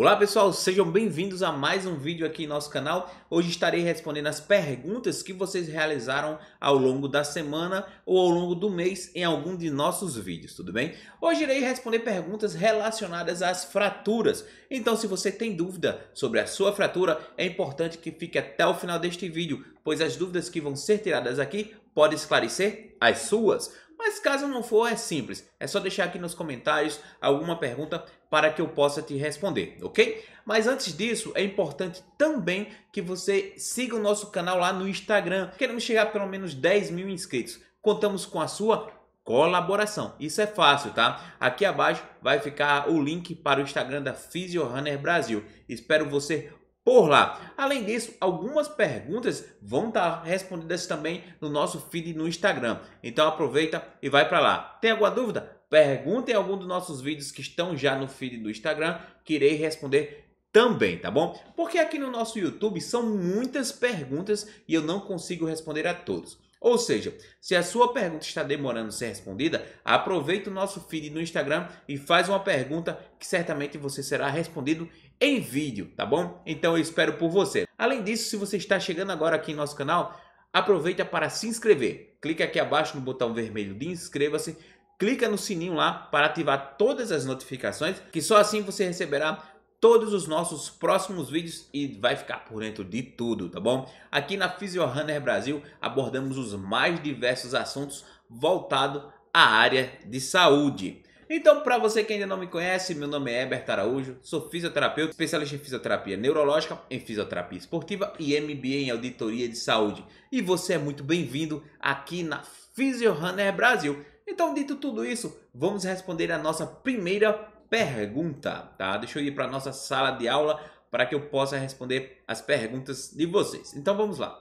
Olá pessoal, sejam bem-vindos a mais um vídeo aqui em nosso canal. Hoje estarei respondendo as perguntas que vocês realizaram ao longo da semana ou ao longo do mês em algum de nossos vídeos, tudo bem? Hoje irei responder perguntas relacionadas às fraturas. Então se você tem dúvida sobre a sua fratura, é importante que fique até o final deste vídeo, pois as dúvidas que vão ser tiradas aqui podem esclarecer as suas. Mas caso não for, é simples. É só deixar aqui nos comentários alguma pergunta para que eu possa te responder, ok? Mas antes disso, é importante também que você siga o nosso canal lá no Instagram. Queremos chegar a pelo menos 10 mil inscritos. Contamos com a sua colaboração. Isso é fácil, tá? Aqui abaixo vai ficar o link para o Instagram da Fisiorunner Brasil. Espero você por lá. Além disso, algumas perguntas vão estar respondidas também no nosso feed no Instagram. Então aproveita e vai para lá. Tem alguma dúvida? Pergunte em algum dos nossos vídeos que estão já no feed do Instagram, que irei responder também, tá bom? Porque aqui no nosso YouTube são muitas perguntas e eu não consigo responder a todos. Ou seja, se a sua pergunta está demorando a ser respondida, aproveita o nosso feed no Instagram e faz uma pergunta que certamente você será respondido em vídeo, tá bom? Então eu espero por você. Além disso, se você está chegando agora aqui em nosso canal, aproveita para se inscrever. Clique aqui abaixo no botão vermelho de inscreva-se clica no sininho lá para ativar todas as notificações, que só assim você receberá todos os nossos próximos vídeos e vai ficar por dentro de tudo, tá bom? Aqui na PhysioRunner Brasil abordamos os mais diversos assuntos voltados à área de saúde. Então, para você que ainda não me conhece, meu nome é Herbert Araújo, sou fisioterapeuta, especialista em fisioterapia neurológica, em fisioterapia esportiva e MBA em auditoria de saúde. E você é muito bem-vindo aqui na PhysioRunner Brasil. Então, dito tudo isso, vamos responder a nossa primeira pergunta, tá? Deixa eu ir para nossa sala de aula para que eu possa responder as perguntas de vocês. Então vamos lá.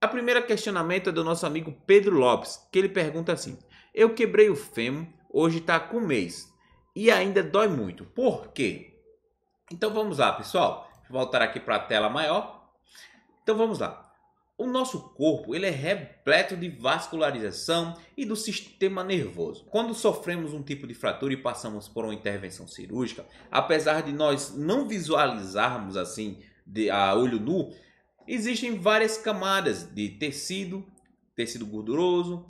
A primeira questionamento é do nosso amigo Pedro Lopes, que ele pergunta assim: Eu quebrei o fêmur, hoje está com um mês e ainda dói muito. Por quê? Então vamos lá, pessoal. Vou voltar aqui para a tela maior. Então vamos lá. O nosso corpo ele é repleto de vascularização e do sistema nervoso. Quando sofremos um tipo de fratura e passamos por uma intervenção cirúrgica, apesar de nós não visualizarmos assim de, a olho nu, existem várias camadas de tecido, tecido gorduroso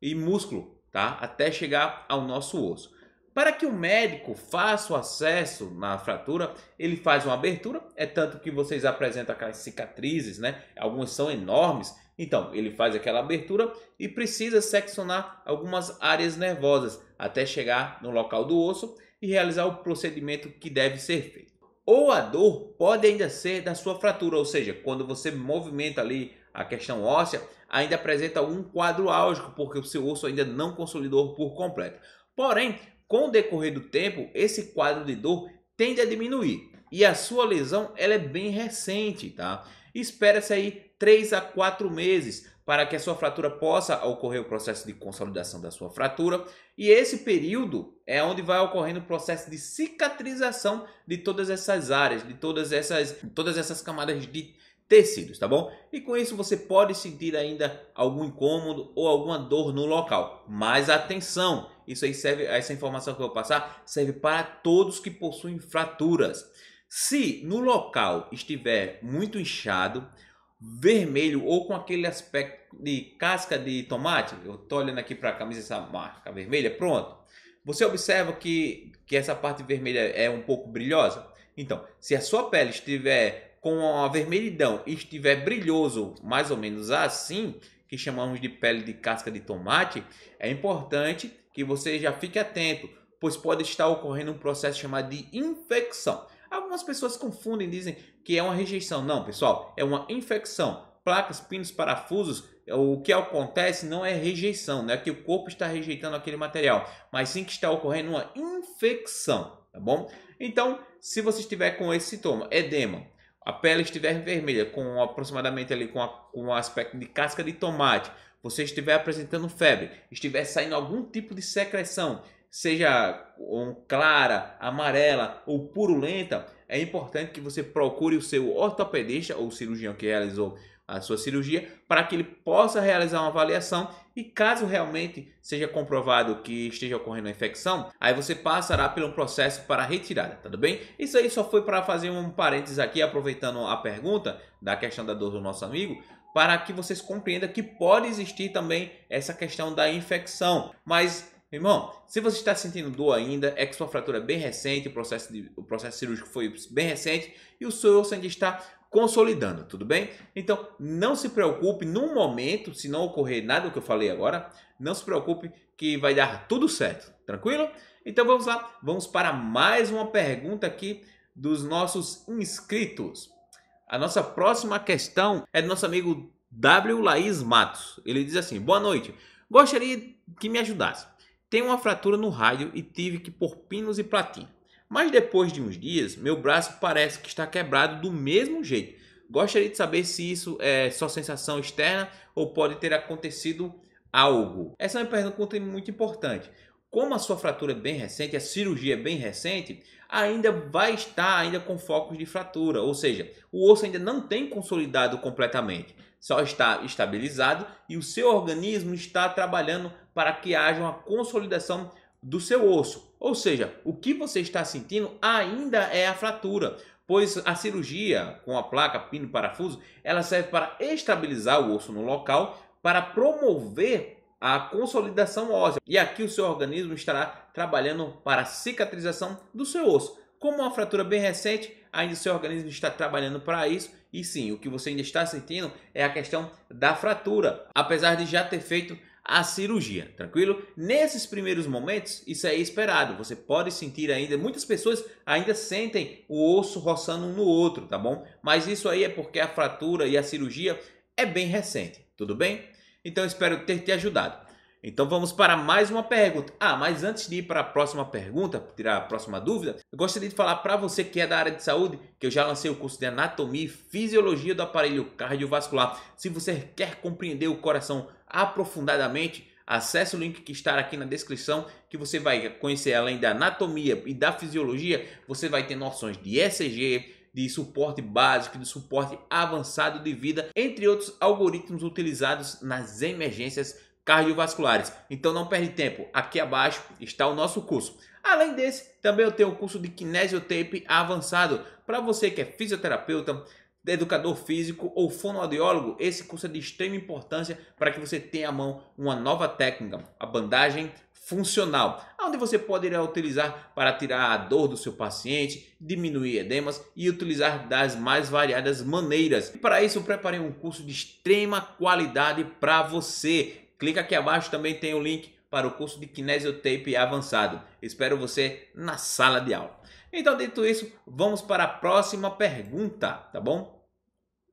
e músculo, tá? Até chegar ao nosso osso. Para que o médico faça o acesso na fratura, ele faz uma abertura, é tanto que vocês apresentam aquelas cicatrizes, né? Algumas são enormes. Então, ele faz aquela abertura e precisa seccionar algumas áreas nervosas até chegar no local do osso e realizar o procedimento que deve ser feito. Ou a dor pode ainda ser da sua fratura, ou seja, quando você movimenta ali a questão óssea, ainda apresenta um quadro álgico, porque o seu osso ainda não consolidou por completo. Porém, com o decorrer do tempo, esse quadro de dor tende a diminuir e a sua lesão ela é bem recente, tá? Espera-se aí 3 a 4 meses para que a sua fratura possa ocorrer o processo de consolidação da sua fratura, e esse período é onde vai ocorrendo o processo de cicatrização de todas essas áreas, de todas essas, todas essas camadas de tecidos, tá bom? E com isso você pode sentir ainda algum incômodo ou alguma dor no local. Mas atenção, isso aí serve, essa informação que eu vou passar serve para todos que possuem fraturas. Se no local estiver muito inchado, vermelho ou com aquele aspecto de casca de tomate, eu tô olhando aqui para a camisa essa marca vermelha, pronto. Você observa que, que essa parte vermelha é um pouco brilhosa? Então, se a sua pele estiver com a vermelhidão e estiver brilhoso, mais ou menos assim, que chamamos de pele de casca de tomate, é importante que você já fique atento, pois pode estar ocorrendo um processo chamado de infecção. Algumas pessoas confundem, dizem que é uma rejeição. Não, pessoal, é uma infecção. Placas, pinos, parafusos, o que acontece não é rejeição, não é que o corpo está rejeitando aquele material, mas sim que está ocorrendo uma infecção, tá bom? Então, se você estiver com esse sintoma, edema, a pele estiver vermelha, com aproximadamente ali com, a, com um aspecto de casca de tomate, você estiver apresentando febre, estiver saindo algum tipo de secreção, seja clara, amarela ou purulenta, é importante que você procure o seu ortopedista ou cirurgião que realizou a sua cirurgia para que ele possa realizar uma avaliação e caso realmente seja comprovado que esteja ocorrendo a infecção, aí você passará pelo um processo para retirada, tá tudo bem? Isso aí só foi para fazer um parênteses aqui, aproveitando a pergunta da questão da dor do nosso amigo, para que vocês compreendam que pode existir também essa questão da infecção, mas Irmão, se você está sentindo dor ainda, é que sua fratura é bem recente, o processo, de, o processo cirúrgico foi bem recente e o seu sangue está consolidando, tudo bem? Então, não se preocupe no momento, se não ocorrer nada do que eu falei agora, não se preocupe que vai dar tudo certo, tranquilo? Então vamos lá, vamos para mais uma pergunta aqui dos nossos inscritos. A nossa próxima questão é do nosso amigo W. Laís Matos. Ele diz assim: Boa noite, gostaria que me ajudasse. Tenho uma fratura no rádio e tive que pôr pinos e platina. Mas depois de uns dias, meu braço parece que está quebrado do mesmo jeito. Gostaria de saber se isso é só sensação externa ou pode ter acontecido algo. Essa é uma pergunta muito importante. Como a sua fratura é bem recente, a cirurgia é bem recente, ainda vai estar ainda com focos de fratura, ou seja, o osso ainda não tem consolidado completamente, só está estabilizado e o seu organismo está trabalhando para que haja uma consolidação do seu osso. Ou seja, o que você está sentindo ainda é a fratura, pois a cirurgia com a placa, pino e parafuso, ela serve para estabilizar o osso no local, para promover a consolidação óssea. E aqui o seu organismo estará trabalhando para a cicatrização do seu osso. Como é uma fratura bem recente, ainda o seu organismo está trabalhando para isso. E sim, o que você ainda está sentindo é a questão da fratura, apesar de já ter feito a cirurgia, tranquilo? Nesses primeiros momentos, isso é esperado. Você pode sentir ainda, muitas pessoas ainda sentem o osso roçando um no outro, tá bom? Mas isso aí é porque a fratura e a cirurgia é bem recente, tudo bem? Então espero ter te ajudado. Então vamos para mais uma pergunta. Ah, mas antes de ir para a próxima pergunta, tirar a próxima dúvida, eu gostaria de falar para você que é da área de saúde que eu já lancei o curso de Anatomia e Fisiologia do Aparelho Cardiovascular. Se você quer compreender o coração aprofundadamente, acesse o link que está aqui na descrição que você vai conhecer além da anatomia e da fisiologia, você vai ter noções de ECG, de suporte básico, de suporte avançado de vida, entre outros algoritmos utilizados nas emergências cardiovasculares. Então não perde tempo, aqui abaixo está o nosso curso. Além desse, também eu tenho o um curso de Kinesiotape avançado para você que é fisioterapeuta, educador físico ou fonoaudiólogo, esse curso é de extrema importância para que você tenha à mão uma nova técnica, a bandagem funcional, onde você poderá utilizar para tirar a dor do seu paciente, diminuir edemas e utilizar das mais variadas maneiras. E para isso, eu preparei um curso de extrema qualidade para você Clica aqui abaixo, também tem o um link para o curso de Kinesiotape avançado. Espero você na sala de aula. Então, dito isso, vamos para a próxima pergunta, tá bom?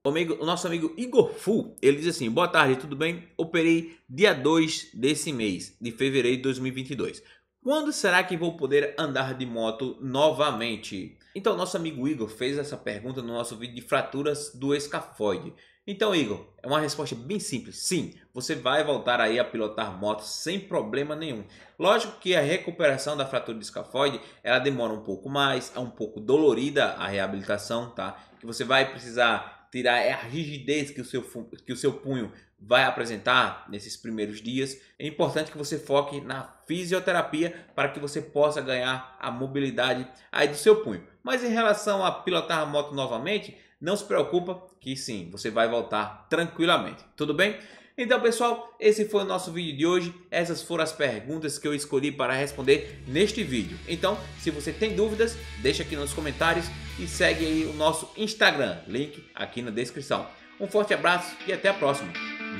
O, amigo, o nosso amigo Igor Fu, ele diz assim, boa tarde, tudo bem? Operei dia 2 desse mês, de fevereiro de 2022. Quando será que vou poder andar de moto novamente? Então, nosso amigo Igor fez essa pergunta no nosso vídeo de fraturas do escafoide. Então, Igor, é uma resposta bem simples. Sim, você vai voltar aí a pilotar moto sem problema nenhum. Lógico que a recuperação da fratura de escafoide, ela demora um pouco mais, é um pouco dolorida a reabilitação, tá? Que você vai precisar tirar é a rigidez que o seu que o seu punho vai apresentar nesses primeiros dias. É importante que você foque na fisioterapia para que você possa ganhar a mobilidade aí do seu punho. Mas em relação a pilotar a moto novamente, não se preocupa que sim, você vai voltar tranquilamente. Tudo bem? Então, pessoal, esse foi o nosso vídeo de hoje. Essas foram as perguntas que eu escolhi para responder neste vídeo. Então, se você tem dúvidas, deixa aqui nos comentários e segue aí o nosso Instagram, link aqui na descrição. Um forte abraço e até a próxima.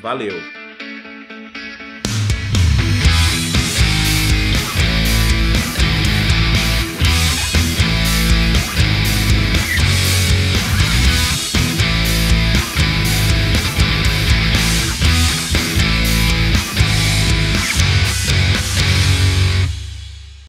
Valeu!